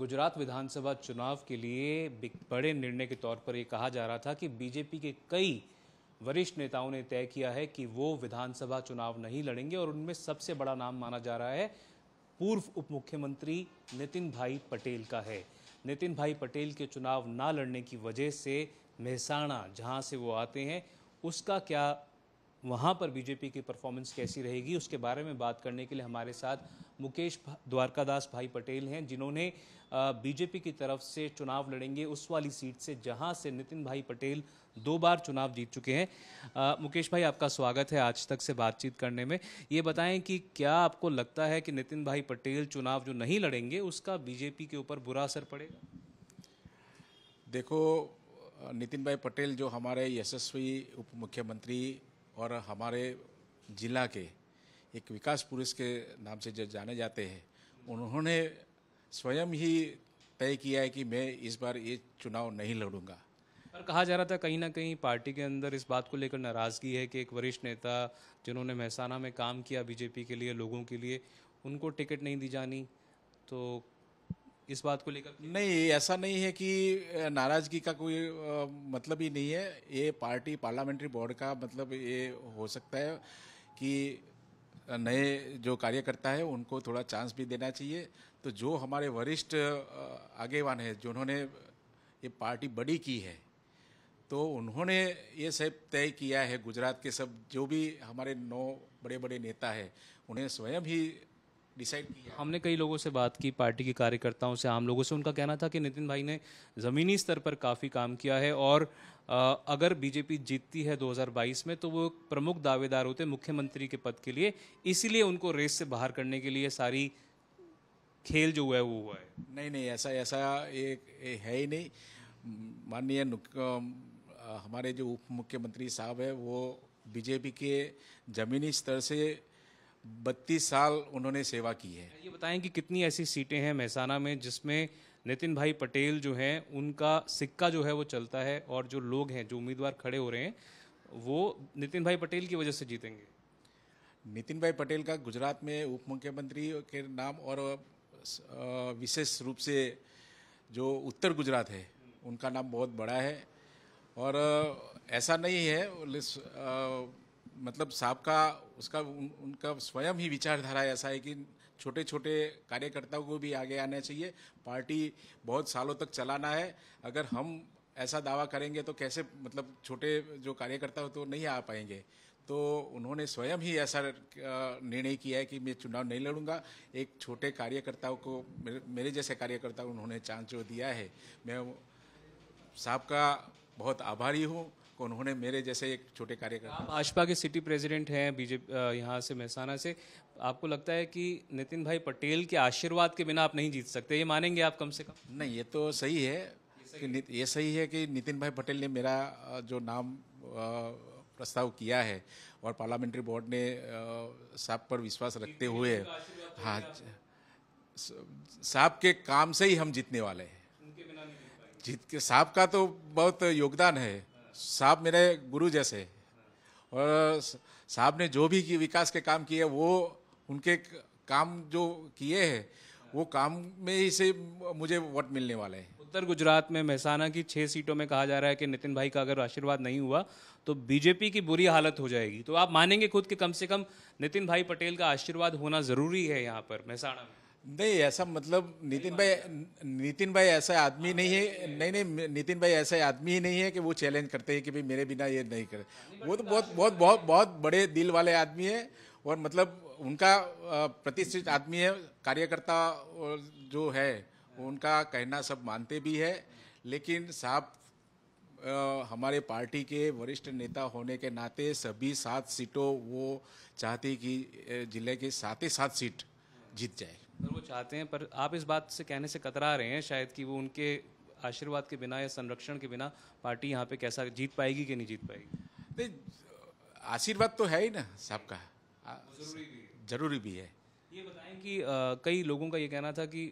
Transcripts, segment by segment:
गुजरात विधानसभा चुनाव के लिए बड़े निर्णय के तौर पर ये कहा जा रहा था कि बीजेपी के कई वरिष्ठ नेताओं ने तय किया है कि वो विधानसभा चुनाव नहीं लड़ेंगे और उनमें सबसे बड़ा नाम माना जा रहा है पूर्व उप मुख्यमंत्री नितिन भाई पटेल का है नितिन भाई पटेल के चुनाव ना लड़ने की वजह से मेहसाणा जहां से वो आते हैं उसका क्या वहां पर बीजेपी की परफॉर्मेंस कैसी रहेगी उसके बारे में बात करने के लिए हमारे साथ मुकेश द्वारकादास भाई पटेल हैं जिन्होंने बीजेपी की तरफ से चुनाव लड़ेंगे उस वाली सीट से जहां से नितिन भाई पटेल दो बार चुनाव जीत चुके हैं मुकेश भाई आपका स्वागत है आज तक से बातचीत करने में ये बताएं कि क्या आपको लगता है कि नितिन भाई पटेल चुनाव जो नहीं लड़ेंगे उसका बीजेपी के ऊपर बुरा असर पड़ेगा देखो नितिन भाई पटेल जो हमारे यशस्वी उप मुख्यमंत्री और हमारे जिला के एक विकास पुरुष के नाम से जो जाने जाते हैं उन्होंने स्वयं ही तय किया है कि मैं इस बार ये चुनाव नहीं लड़ूंगा पर कहा जा रहा था कहीं ना कहीं पार्टी के अंदर इस बात को लेकर नाराज़गी है कि एक वरिष्ठ नेता जिन्होंने महसाना में काम किया बीजेपी के लिए लोगों के लिए उनको टिकट नहीं दी जानी तो इस बात को लेकर नहीं ऐसा नहीं है कि नाराज़गी का कोई आ, मतलब ही नहीं है ये पार्टी पार्लियामेंट्री बोर्ड का मतलब ये हो सकता है कि नए जो कार्यकर्ता है उनको थोड़ा चांस भी देना चाहिए तो जो हमारे वरिष्ठ आगेवान हैं जिन्होंने ये पार्टी बड़ी की है तो उन्होंने ये सब तय किया है गुजरात के सब जो भी हमारे नौ बड़े बड़े नेता है उन्हें स्वयं ही डिसाइड किया हमने कई लोगों से बात की पार्टी के कार्यकर्ताओं से आम लोगों से उनका कहना था कि नितिन भाई ने ज़मीनी स्तर पर काफ़ी काम किया है और अगर बीजेपी जीतती है 2022 में तो वो प्रमुख दावेदार होते मुख्यमंत्री के पद के लिए इसीलिए उनको रेस से बाहर करने के लिए सारी खेल जो हुआ है वो हुआ है नहीं नहीं ऐसा ऐसा एक है ही नहीं माननीय हमारे जो उप मुख्यमंत्री साहब है वो बीजेपी के ज़मीनी स्तर से बत्तीस साल उन्होंने सेवा की है ये बताएं कि कितनी ऐसी सीटें हैं महसाना में जिसमें नितिन भाई पटेल जो हैं उनका सिक्का जो है वो चलता है और जो लोग हैं जो उम्मीदवार खड़े हो रहे हैं वो नितिन भाई पटेल की वजह से जीतेंगे नितिन भाई पटेल का गुजरात में उप मुख्यमंत्री के नाम और विशेष रूप से जो उत्तर गुजरात है उनका नाम बहुत बड़ा है और ऐसा नहीं है मतलब साहब का उसका उन, उनका स्वयं ही विचारधारा ऐसा है कि छोटे छोटे कार्यकर्ताओं को भी आगे आना चाहिए पार्टी बहुत सालों तक चलाना है अगर हम ऐसा दावा करेंगे तो कैसे मतलब छोटे जो कार्यकर्ता हो तो नहीं आ पाएंगे तो उन्होंने स्वयं ही ऐसा निर्णय किया है कि मैं चुनाव नहीं लड़ूंगा एक छोटे कार्यकर्ताओं को मेरे जैसे कार्यकर्ता उन्होंने चांस जो दिया है मैं साहब का बहुत आभारी हूँ को उन्होंने मेरे जैसे एक छोटे कार्यकर्ता आप भाजपा के सिटी प्रेसिडेंट हैं बीजेपी यहाँ से महसाना से आपको लगता है कि नितिन भाई पटेल के आशीर्वाद के बिना आप नहीं जीत सकते ये मानेंगे आप कम से कम नहीं ये तो सही है कि ये सही है कि नितिन भाई पटेल ने मेरा जो नाम प्रस्ताव किया है और पार्लियामेंट्री बोर्ड ने साहब पर विश्वास रखते हुए तो हाँ साहब के काम से ही हम जीतने वाले हैं जीत के साहब का तो बहुत योगदान है साहब मेरे गुरु जैसे और साहब ने जो भी विकास के काम किए वो उनके काम जो किए हैं वो काम में ही से मुझे वोट मिलने वाले हैं उत्तर गुजरात में महसाना की छः सीटों में कहा जा रहा है कि नितिन भाई का अगर आशीर्वाद नहीं हुआ तो बीजेपी की बुरी हालत हो जाएगी तो आप मानेंगे खुद कि कम से कम नितिन भाई पटेल का आशीर्वाद होना ज़रूरी है यहाँ पर महसाना में नहीं ऐसा मतलब नितिन भाई नितिन भाई ऐसा आदमी हाँ, नहीं है नहीं नहीं नितिन भाई ऐसा आदमी ही नहीं है कि वो चैलेंज करते हैं कि भाई मेरे बिना ये नहीं करे वो तो बहुत बहुत बहुत बहुत बड़े दिल वाले आदमी है और मतलब उनका प्रतिष्ठित आदमी है कार्यकर्ता जो है उनका कहना सब मानते भी है लेकिन साहब हमारे पार्टी के वरिष्ठ नेता होने के नाते सभी सात सीटों वो चाहती कि जिले के सात ही सात सीट जीत जाए अगर वो चाहते हैं पर आप इस बात से कहने से कतरा रहे हैं शायद कि वो उनके आशीर्वाद के बिना या संरक्षण के बिना पार्टी यहाँ पे कैसा जीत पाएगी कि नहीं जीत पाएगी नहीं आशीर्वाद तो है ही ना सबका जरूरी भी है जरूरी भी है ये बताएं कि आ, कई लोगों का ये कहना था कि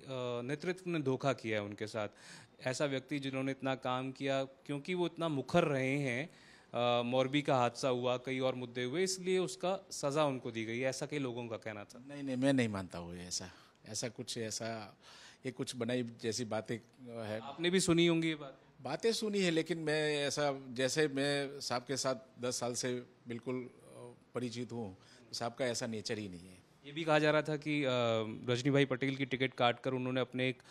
नेतृत्व ने धोखा किया है उनके साथ ऐसा व्यक्ति जिन्होंने इतना काम किया क्योंकि वो इतना मुखर रहे हैं मोरबी का हादसा हुआ कई और मुद्दे हुए इसलिए उसका सज़ा उनको दी गई ऐसा कई लोगों का कहना था नहीं नहीं मैं नहीं मानता हूँ ऐसा ऐसा कुछ ऐसा ये कुछ बनाई जैसी बातें है आपने भी सुनी होंगी ये बात बातें सुनी है लेकिन मैं ऐसा जैसे मैं साहब के साथ दस साल से बिल्कुल परिचित हूँ तो साहब का ऐसा नेचर ही नहीं है ये भी कहा जा रहा था कि रजनी भाई पटेल की टिकट काट कर उन्होंने अपने एक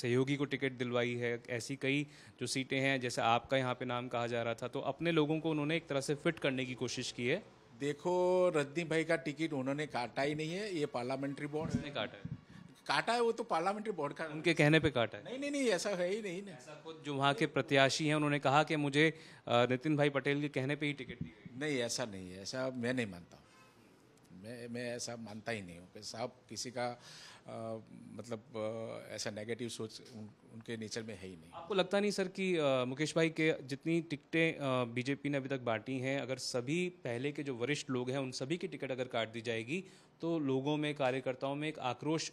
सहयोगी को टिकट दिलवाई है ऐसी कई जो सीटें हैं जैसे आपका यहाँ पे नाम कहा जा रहा था तो अपने लोगों को उन्होंने एक तरह से फिट करने की कोशिश की है देखो रजनी भाई का टिकट उन्होंने काटा ही नहीं है ये पार्लियामेंट्री बोर्ड ने काटा है काटा है वो तो पार्लियामेंट्री बोर्ड का उनके कहने पे काटा है नहीं नहीं नहीं ऐसा है ही नहीं ना ऐसा खुद जो वहाँ के प्रत्याशी हैं उन्होंने कहा कि मुझे नितिन भाई पटेल के कहने पे ही टिकट दी गई नहीं ऐसा नहीं है ऐसा मैं नहीं मानता मैं मैं ऐसा मानता ही नहीं हूँ कि साहब किसी का मतलब ऐसा नेगेटिव सोच उन, उनके नेचर में है ही नहीं आपको लगता नहीं सर कि मुकेश भाई के जितनी टिकटें बीजेपी ने अभी तक बांटी हैं अगर सभी पहले के जो वरिष्ठ लोग हैं उन सभी की टिकट अगर काट दी जाएगी तो लोगों में कार्यकर्ताओं में एक आक्रोश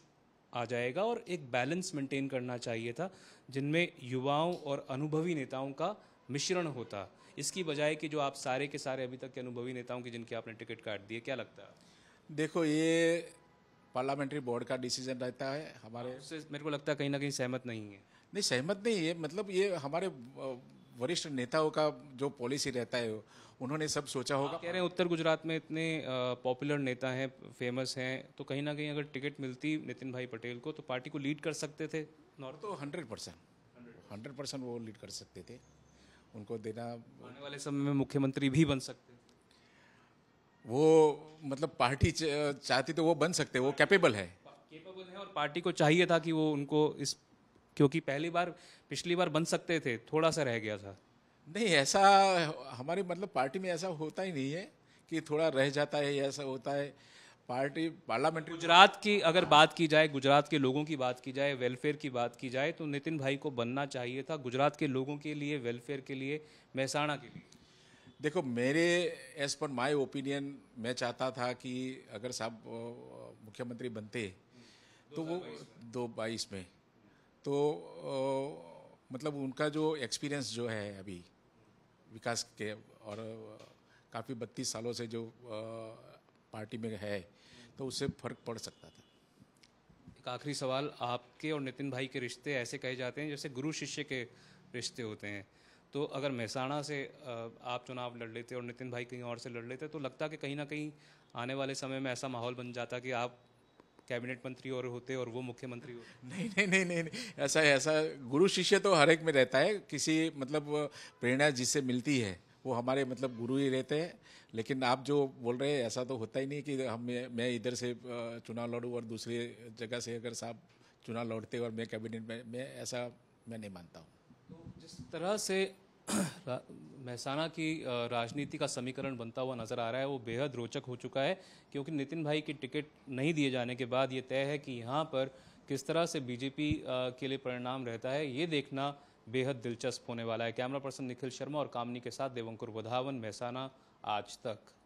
आ जाएगा और एक बैलेंस मेंटेन करना चाहिए था जिनमें युवाओं और अनुभवी नेताओं का मिश्रण होता इसकी बजाय कि जो आप सारे के सारे अभी तक के अनुभवी नेताओं की जिनकी आपने टिकट काट दी है क्या लगता है देखो ये पार्लियामेंट्री बोर्ड का डिसीजन रहता है हमारे उससे मेरे को लगता है कहीं ना कहीं सहमत नहीं है नहीं सहमत नहीं है मतलब ये हमारे वरिष्ठ नेताओं का जो पॉलिसी रहता है उन्होंने सब सोचा होगा कह रहे हैं उत्तर गुजरात में इतने पॉपुलर नेता हैं फेमस हैं तो कहीं ना कहीं अगर टिकट मिलती नितिन भाई पटेल को तो पार्टी को लीड कर सकते थे नॉर्थ तो हंड्रेड परसेंट हंड्रेड परसेंट वो लीड कर सकते थे उनको देना आने वाले समय में मुख्यमंत्री भी बन सकते वो मतलब पार्टी चाहती तो वो बन सकते वो कैपेबल है कैपेबल है और पार्टी को चाहिए था कि वो उनको इस क्योंकि पहली बार पिछली बार बन सकते थे थोड़ा सा रह गया था नहीं ऐसा हमारी मतलब पार्टी में ऐसा होता ही नहीं है कि थोड़ा रह जाता है ऐसा होता है पार्टी पार्लियामेंट गुजरात की अगर बात की जाए गुजरात के लोगों की बात की जाए वेलफेयर की बात की जाए तो नितिन भाई को बनना चाहिए था गुजरात के लोगों के लिए वेलफेयर के लिए महसाणा के लिए देखो मेरे एज पर माई ओपिनियन मैं चाहता था कि अगर साहब मुख्यमंत्री बनते तो वो दो बाईस में तो आ, मतलब उनका जो एक्सपीरियंस जो है अभी विकास के और काफ़ी बत्तीस सालों से जो आ, पार्टी में है तो उससे फर्क पड़ सकता था एक आखिरी सवाल आपके और नितिन भाई के रिश्ते ऐसे कहे जाते हैं जैसे गुरु शिष्य के रिश्ते होते हैं तो अगर मेहसाणा से आप चुनाव लड़ लेते और नितिन भाई कहीं और से लड़ लेते तो लगता कि कहीं ना कहीं आने वाले समय में ऐसा माहौल बन जाता कि आप कैबिनेट मंत्री और होते और वो मुख्यमंत्री होते नहीं नहीं नहीं नहीं, नहीं ऐसा ऐसा गुरु शिष्य तो हर एक में रहता है किसी मतलब प्रेरणा जिससे मिलती है वो हमारे मतलब गुरु ही रहते हैं लेकिन आप जो बोल रहे हैं ऐसा तो होता ही नहीं कि हम मैं इधर से चुनाव लड़ूँ और दूसरी जगह से अगर साहब चुनाव लौटते और मैं कैबिनेट में मैं ऐसा मैं नहीं मानता हूँ तो जिस तरह से महसाना की राजनीति का समीकरण बनता हुआ नजर आ रहा है वो बेहद रोचक हो चुका है क्योंकि नितिन भाई की टिकट नहीं दिए जाने के बाद ये तय है कि यहाँ पर किस तरह से बीजेपी के लिए परिणाम रहता है ये देखना बेहद दिलचस्प होने वाला है कैमरा पर्सन निखिल शर्मा और कामनी के साथ देवंकुर वधावन महसाना आज तक